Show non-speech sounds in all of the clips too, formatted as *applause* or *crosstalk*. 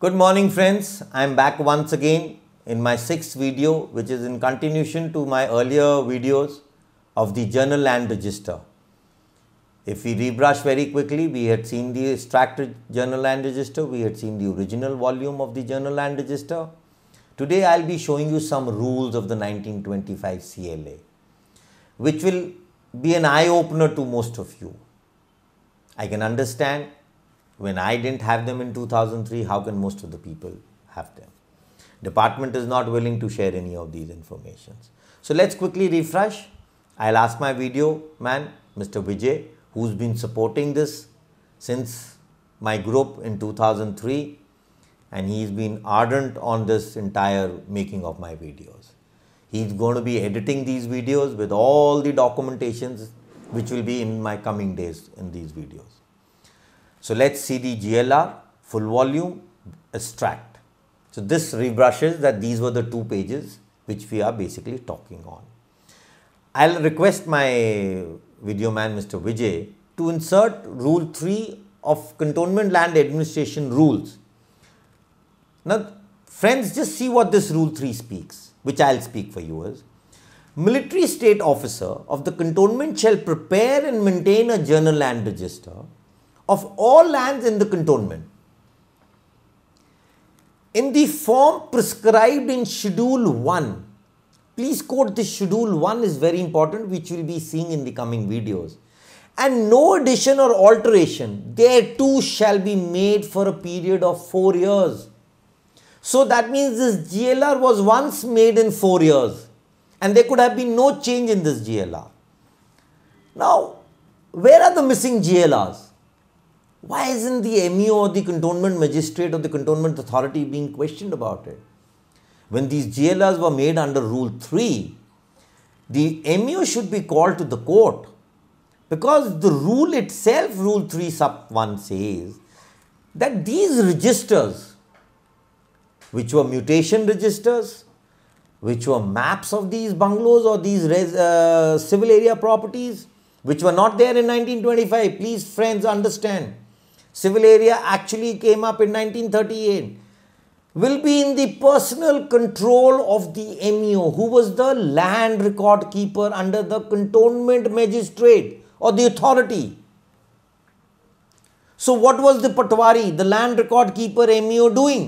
Good morning friends, I am back once again in my sixth video which is in continuation to my earlier videos of the journal and register. If we rebrush very quickly, we had seen the extracted journal and register, we had seen the original volume of the journal and register. Today I will be showing you some rules of the 1925 CLA which will be an eye-opener to most of you. I can understand when I didn't have them in 2003, how can most of the people have them? Department is not willing to share any of these informations. So let's quickly refresh. I'll ask my video man, Mr. Vijay, who's been supporting this since my group in 2003 and he's been ardent on this entire making of my videos. He's going to be editing these videos with all the documentations which will be in my coming days in these videos. So let's see the GLR, full volume, extract. So this rebrushes that these were the two pages which we are basically talking on. I'll request my video man Mr. Vijay to insert rule 3 of cantonment land administration rules. Now friends just see what this rule 3 speaks which I'll speak for you as Military state officer of the cantonment shall prepare and maintain a journal land register of all lands in the cantonment in the form prescribed in Schedule 1. Please quote this Schedule 1 is very important which we will be seeing in the coming videos. And no addition or alteration thereto shall be made for a period of 4 years. So that means this GLR was once made in 4 years and there could have been no change in this GLR. Now, where are the missing GLRs? Why isn't the MEO or the cantonment magistrate or the cantonment authority being questioned about it? When these GLRs were made under Rule 3, the MEO should be called to the court because the rule itself, Rule 3 sub 1 says that these registers, which were mutation registers, which were maps of these bungalows or these res, uh, civil area properties, which were not there in 1925. Please, friends, understand civil area actually came up in 1938 will be in the personal control of the MEO who was the land record keeper under the cantonment magistrate or the authority. So what was the Patwari, the land record keeper MEO doing?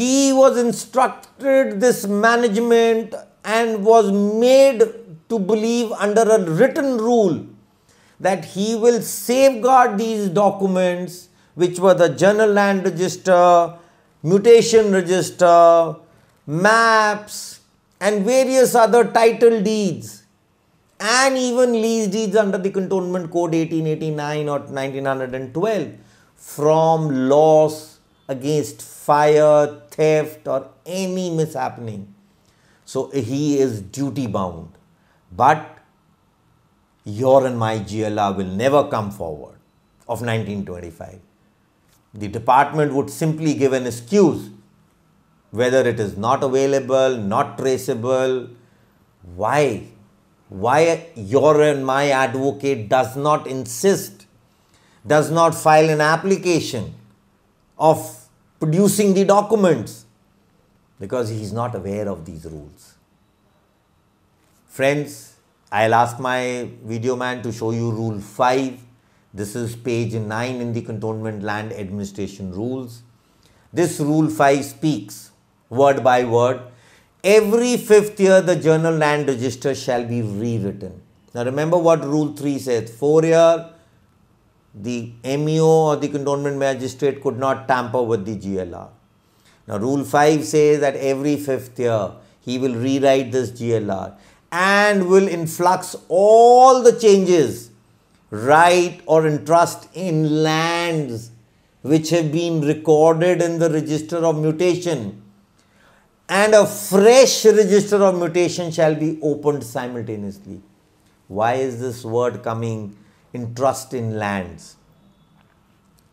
He was instructed this management and was made to believe under a written rule that he will safeguard these documents which were the journal land register, mutation register, maps and various other title deeds and even lease deeds under the Cantonment Code 1889 or 1912 from loss against fire, theft or any mishappening. So he is duty bound. But your and my GLR will never come forward of 1925. The department would simply give an excuse whether it is not available, not traceable. Why? Why your and my advocate does not insist, does not file an application of producing the documents? Because he is not aware of these rules. Friends, I'll ask my video man to show you rule 5. This is page 9 in the Cantonment Land Administration Rules. This rule 5 speaks word by word. Every fifth year, the journal land register shall be rewritten. Now, remember what rule 3 says. Four year, the MEO or the cantonment magistrate could not tamper with the GLR. Now, rule 5 says that every fifth year, he will rewrite this GLR and will influx all the changes, right or entrust in lands which have been recorded in the register of mutation and a fresh register of mutation shall be opened simultaneously. Why is this word coming in trust in lands?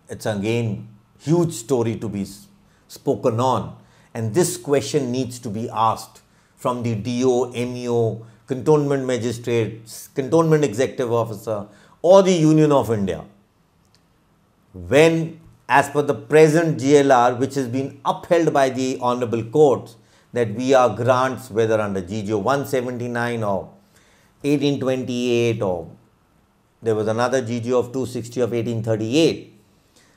It's again huge story to be spoken on and this question needs to be asked from the DO, MEO, cantonment Magistrate, cantonment executive officer, or the Union of India. When, as per the present GLR, which has been upheld by the Honorable Courts, that we are grants, whether under GGO 179 or 1828 or there was another GGO of 260 of 1838,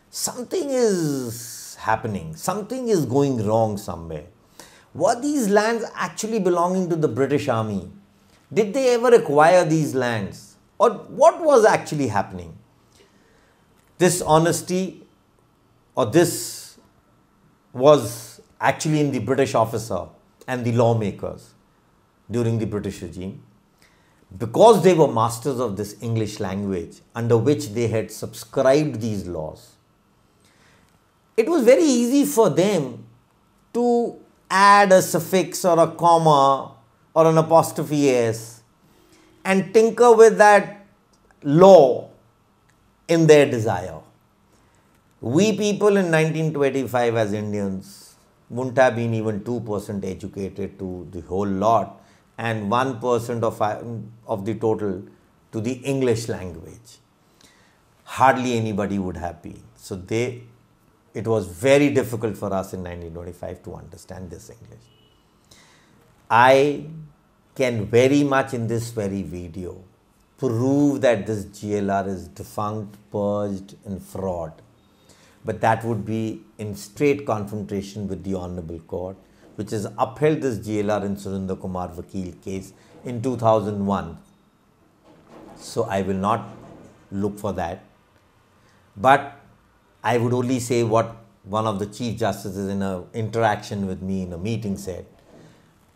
something is happening, something is going wrong somewhere. Were these lands actually belonging to the British Army? Did they ever acquire these lands? Or what was actually happening? This honesty or this was actually in the British officer and the lawmakers during the British regime because they were masters of this English language under which they had subscribed these laws. It was very easy for them to add a suffix or a comma or an apostrophe s and tinker with that law in their desire. We people in 1925 as Indians wouldn't have been even 2% educated to the whole lot and 1% of, of the total to the English language. Hardly anybody would have been. So they it was very difficult for us in 1925 to understand this English. I can very much in this very video prove that this GLR is defunct, purged, and fraud. But that would be in straight confrontation with the Honorable Court, which has upheld this GLR in Surinder Kumar Vakil case in 2001. So I will not look for that. But I would only say what one of the chief justices in an interaction with me in a meeting said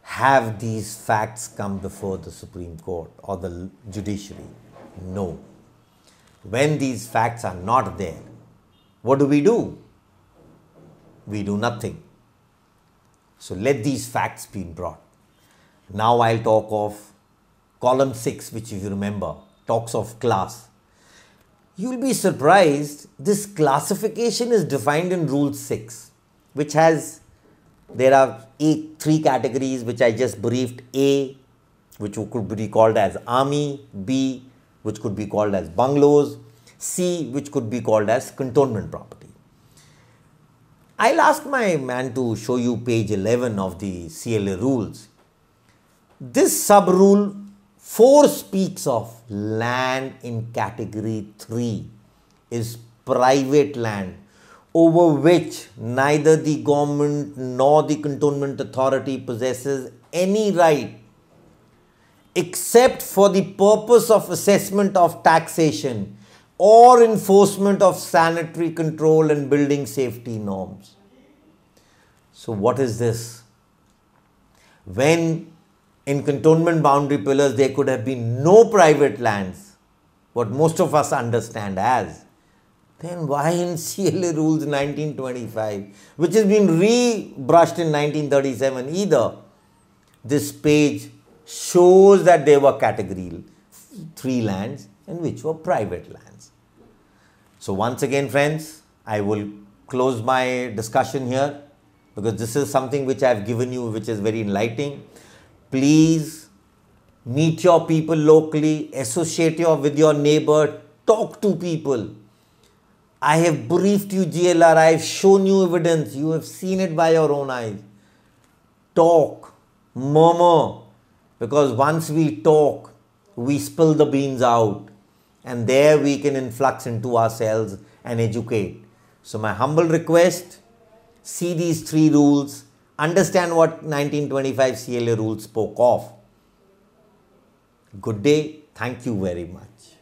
have these facts come before the Supreme Court or the judiciary? No. When these facts are not there, what do we do? We do nothing. So let these facts be brought. Now I'll talk of column 6, which if you remember, talks of class. You'll be surprised this classification is defined in Rule 6, which has there are eight, three categories which I just briefed A, which could be called as army, B, which could be called as bungalows, C, which could be called as cantonment property. I'll ask my man to show you page 11 of the CLA rules. This sub rule 4 speaks of land in category 3 is private land over which neither the government nor the cantonment authority possesses any right except for the purpose of assessment of taxation or enforcement of sanitary control and building safety norms. So what is this? When in cantonment boundary pillars there could have been no private lands, what most of us understand as, then why in *laughs* CLA rules 1925, which has been re-brushed in 1937 either? This page shows that there were category 3 lands and which were private lands. So once again friends, I will close my discussion here because this is something which I have given you which is very enlightening. Please meet your people locally, associate your, with your neighbor, talk to people. I have briefed you GLR, I have shown you evidence, you have seen it by your own eyes. Talk, murmur, because once we talk, we spill the beans out and there we can influx into ourselves and educate. So my humble request, see these three rules, understand what 1925 CLA rules spoke of. Good day. Thank you very much.